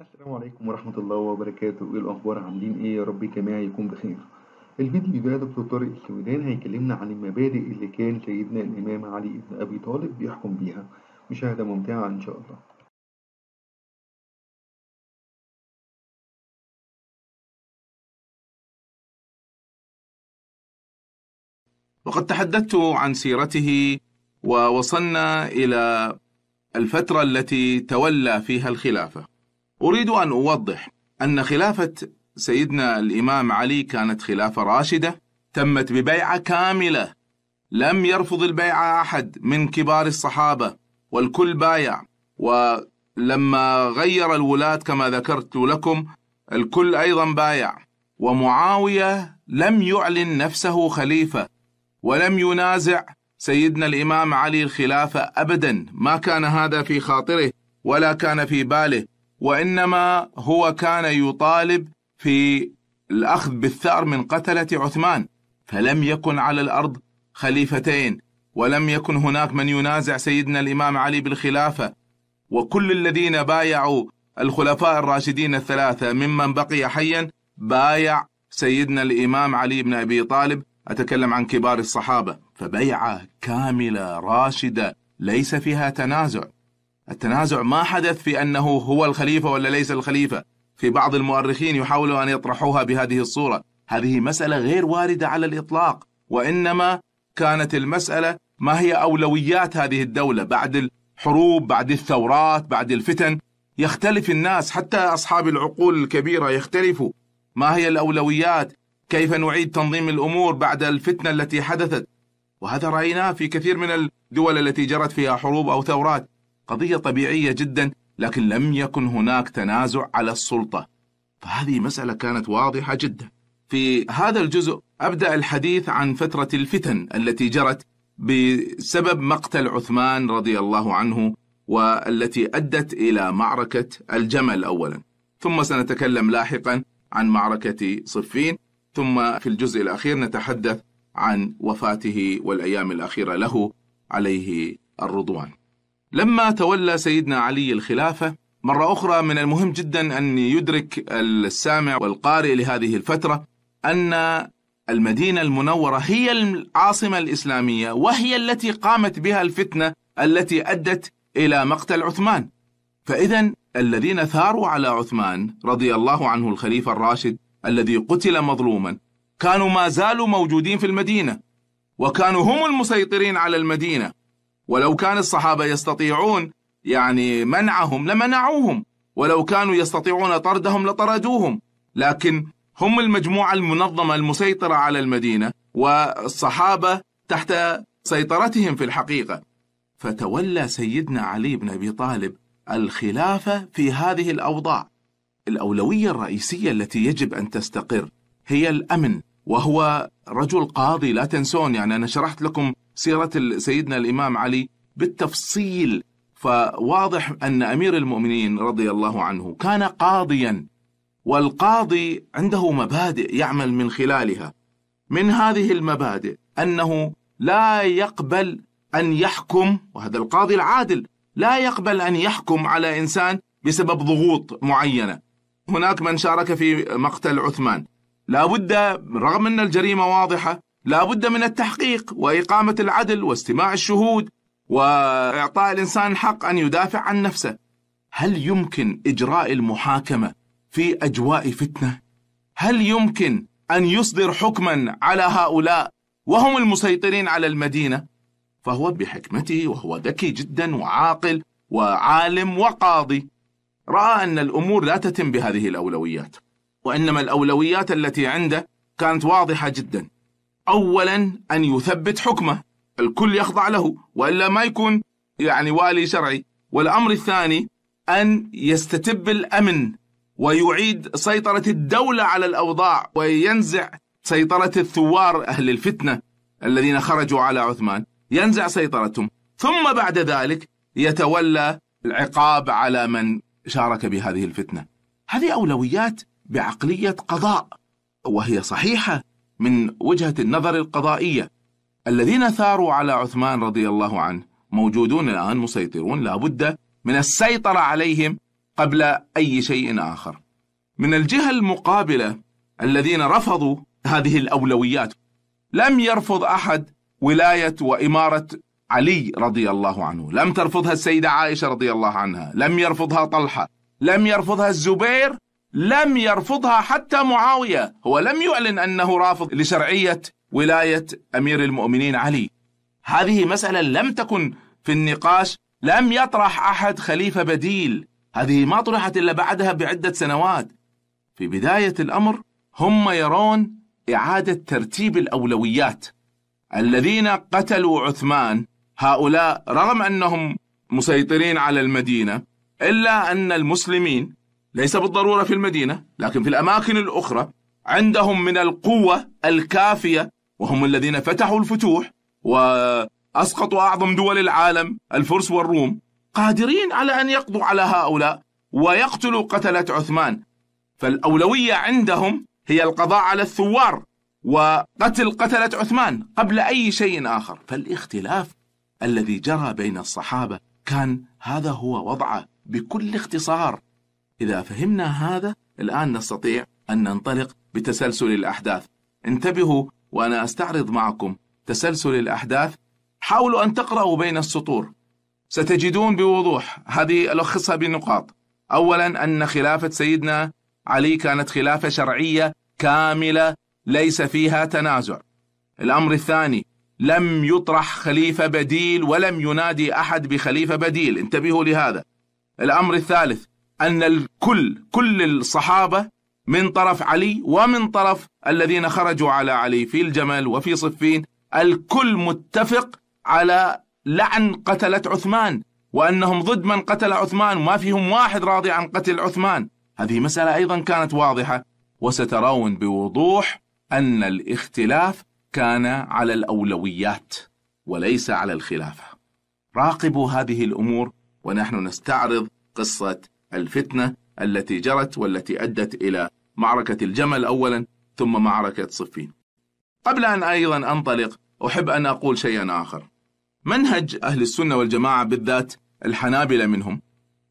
السلام عليكم ورحمة الله وبركاته ايه الأخبار عاملين ايه يا رب الجميع يكون بخير الفيديو ده دكتور طارق السويدان هيكلمنا عن المبادئ اللي كان سيدنا الإمام علي بن أبي طالب بيحكم بيها مشاهدة ممتعة إن شاء الله وقد تحدثت عن سيرته ووصلنا إلى الفترة التي تولى فيها الخلافة أريد أن أوضح أن خلافة سيدنا الإمام علي كانت خلافة راشدة تمت ببيعة كاملة لم يرفض البيعة أحد من كبار الصحابة والكل بايع ولما غير الولاة كما ذكرت لكم الكل أيضا بايع ومعاوية لم يعلن نفسه خليفة ولم ينازع سيدنا الإمام علي الخلافة أبدا ما كان هذا في خاطره ولا كان في باله وإنما هو كان يطالب في الأخذ بالثأر من قتلة عثمان فلم يكن على الأرض خليفتين ولم يكن هناك من ينازع سيدنا الإمام علي بالخلافة وكل الذين بايعوا الخلفاء الراشدين الثلاثة ممن بقي حيا بايع سيدنا الإمام علي بن أبي طالب أتكلم عن كبار الصحابة فبيعة كاملة راشدة ليس فيها تنازع التنازع ما حدث في أنه هو الخليفة ولا ليس الخليفة في بعض المؤرخين يحاولوا أن يطرحوها بهذه الصورة هذه مسألة غير واردة على الإطلاق وإنما كانت المسألة ما هي أولويات هذه الدولة بعد الحروب بعد الثورات بعد الفتن يختلف الناس حتى أصحاب العقول الكبيرة يختلفوا ما هي الأولويات كيف نعيد تنظيم الأمور بعد الفتنة التي حدثت وهذا رأيناه في كثير من الدول التي جرت فيها حروب أو ثورات قضية طبيعية جدا لكن لم يكن هناك تنازع على السلطة فهذه مسألة كانت واضحة جدا في هذا الجزء أبدأ الحديث عن فترة الفتن التي جرت بسبب مقتل عثمان رضي الله عنه والتي أدت إلى معركة الجمل أولا ثم سنتكلم لاحقا عن معركة صفين ثم في الجزء الأخير نتحدث عن وفاته والأيام الأخيرة له عليه الرضوان لما تولى سيدنا علي الخلافة مرة أخرى من المهم جدا أن يدرك السامع والقارئ لهذه الفترة أن المدينة المنورة هي العاصمة الإسلامية وهي التي قامت بها الفتنة التي أدت إلى مقتل عثمان فإذا الذين ثاروا على عثمان رضي الله عنه الخليفة الراشد الذي قتل مظلوما كانوا ما زالوا موجودين في المدينة وكانوا هم المسيطرين على المدينة ولو كان الصحابة يستطيعون يعني منعهم لمنعوهم ولو كانوا يستطيعون طردهم لطردوهم لكن هم المجموعة المنظمة المسيطرة على المدينة والصحابة تحت سيطرتهم في الحقيقة فتولى سيدنا علي بن أبي طالب الخلافة في هذه الأوضاع الأولوية الرئيسية التي يجب أن تستقر هي الأمن وهو رجل قاضي لا تنسون يعني أنا شرحت لكم سيرة سيدنا الإمام علي بالتفصيل فواضح أن أمير المؤمنين رضي الله عنه كان قاضيا والقاضي عنده مبادئ يعمل من خلالها من هذه المبادئ أنه لا يقبل أن يحكم وهذا القاضي العادل لا يقبل أن يحكم على إنسان بسبب ضغوط معينة هناك من شارك في مقتل عثمان لا بد رغم أن الجريمة واضحة لا بد من التحقيق وإقامة العدل واستماع الشهود وإعطاء الإنسان حق أن يدافع عن نفسه هل يمكن إجراء المحاكمة في أجواء فتنة؟ هل يمكن أن يصدر حكما على هؤلاء وهم المسيطرين على المدينة؟ فهو بحكمته وهو ذكي جدا وعاقل وعالم وقاضي رأى أن الأمور لا تتم بهذه الأولويات وإنما الأولويات التي عنده كانت واضحة جدا أولا أن يثبت حكمه الكل يخضع له وإلا ما يكون يعني والي شرعي والأمر الثاني أن يستتب الأمن ويعيد سيطرة الدولة على الأوضاع وينزع سيطرة الثوار أهل الفتنة الذين خرجوا على عثمان ينزع سيطرتهم ثم بعد ذلك يتولى العقاب على من شارك بهذه الفتنة هذه أولويات بعقلية قضاء وهي صحيحة من وجهة النظر القضائية الذين ثاروا على عثمان رضي الله عنه موجودون الآن مسيطرون لابد من السيطرة عليهم قبل أي شيء آخر من الجهة المقابلة الذين رفضوا هذه الأولويات لم يرفض أحد ولاية وإمارة علي رضي الله عنه لم ترفضها السيدة عائشة رضي الله عنها لم يرفضها طلحة لم يرفضها الزبير لم يرفضها حتى معاوية هو لم يعلن أنه رافض لشرعية ولاية أمير المؤمنين علي هذه مسألة لم تكن في النقاش لم يطرح أحد خليفة بديل هذه ما طرحت إلا بعدها بعدة سنوات في بداية الأمر هم يرون إعادة ترتيب الأولويات الذين قتلوا عثمان هؤلاء رغم أنهم مسيطرين على المدينة إلا أن المسلمين ليس بالضرورة في المدينة لكن في الأماكن الأخرى عندهم من القوة الكافية وهم الذين فتحوا الفتوح وأسقطوا أعظم دول العالم الفرس والروم قادرين على أن يقضوا على هؤلاء ويقتلوا قتلة عثمان فالأولوية عندهم هي القضاء على الثوار وقتل قتلة عثمان قبل أي شيء آخر فالاختلاف الذي جرى بين الصحابة كان هذا هو وضعه بكل اختصار إذا فهمنا هذا الآن نستطيع أن ننطلق بتسلسل الأحداث انتبهوا وأنا أستعرض معكم تسلسل الأحداث حاولوا أن تقرأوا بين السطور ستجدون بوضوح هذه ألخصها بالنقاط أولا أن خلافة سيدنا علي كانت خلافة شرعية كاملة ليس فيها تنازع الأمر الثاني لم يطرح خليفة بديل ولم ينادي أحد بخليفة بديل انتبهوا لهذا الأمر الثالث أن الكل كل الصحابة من طرف علي ومن طرف الذين خرجوا على علي في الجمل وفي صفين الكل متفق على لعن قتلة عثمان وأنهم ضد من قتل عثمان وما فيهم واحد راضي عن قتل عثمان هذه مسألة أيضا كانت واضحة وسترون بوضوح أن الاختلاف كان على الأولويات وليس على الخلافة راقبوا هذه الأمور ونحن نستعرض قصة الفتنة التي جرت والتي أدت إلى معركة الجمل أولا ثم معركة صفين قبل أن أيضا أنطلق أحب أن أقول شيئا آخر منهج أهل السنة والجماعة بالذات الحنابلة منهم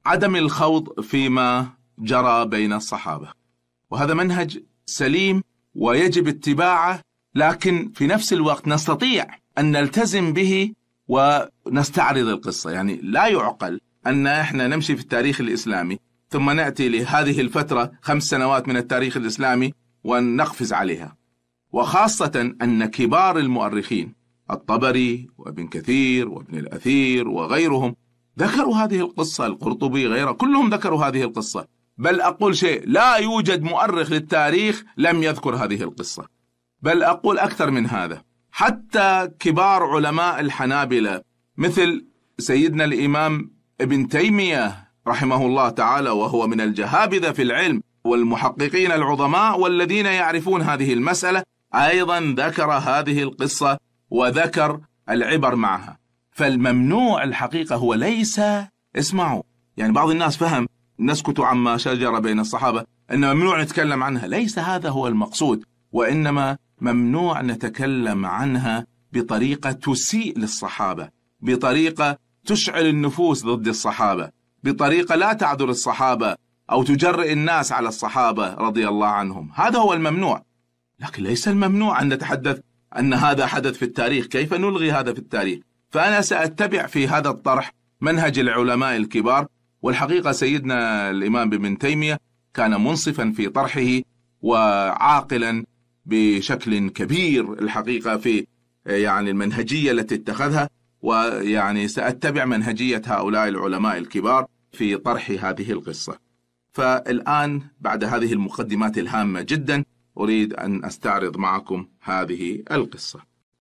عدم الخوض فيما جرى بين الصحابة وهذا منهج سليم ويجب اتباعه لكن في نفس الوقت نستطيع أن نلتزم به ونستعرض القصة يعني لا يعقل أن إحنا نمشي في التاريخ الإسلامي ثم نأتي لهذه الفترة خمس سنوات من التاريخ الإسلامي ونقفز عليها وخاصة أن كبار المؤرخين الطبري وابن كثير وابن الأثير وغيرهم ذكروا هذه القصة القرطبي غيره كلهم ذكروا هذه القصة بل أقول شيء لا يوجد مؤرخ للتاريخ لم يذكر هذه القصة بل أقول أكثر من هذا حتى كبار علماء الحنابلة مثل سيدنا الإمام ابن تيمية رحمه الله تعالى وهو من الجهابذة في العلم والمحققين العظماء والذين يعرفون هذه المسألة أيضا ذكر هذه القصة وذكر العبر معها فالممنوع الحقيقة هو ليس اسمعوا يعني بعض الناس فهم نسكت عما شجر بين الصحابة أن ممنوع نتكلم عنها ليس هذا هو المقصود وإنما ممنوع نتكلم عنها بطريقة تسيء للصحابة بطريقة تشعل النفوس ضد الصحابة بطريقة لا تعذر الصحابة أو تجرئ الناس على الصحابة رضي الله عنهم هذا هو الممنوع لكن ليس الممنوع أن نتحدث أن هذا حدث في التاريخ كيف نلغي هذا في التاريخ فأنا سأتبع في هذا الطرح منهج العلماء الكبار والحقيقة سيدنا الإمام بن تيمية كان منصفا في طرحه وعاقلا بشكل كبير الحقيقة في يعني المنهجية التي اتخذها ويعني سأتبع منهجية هؤلاء العلماء الكبار في طرح هذه القصة فالآن بعد هذه المقدمات الهامة جدا أريد أن أستعرض معكم هذه القصة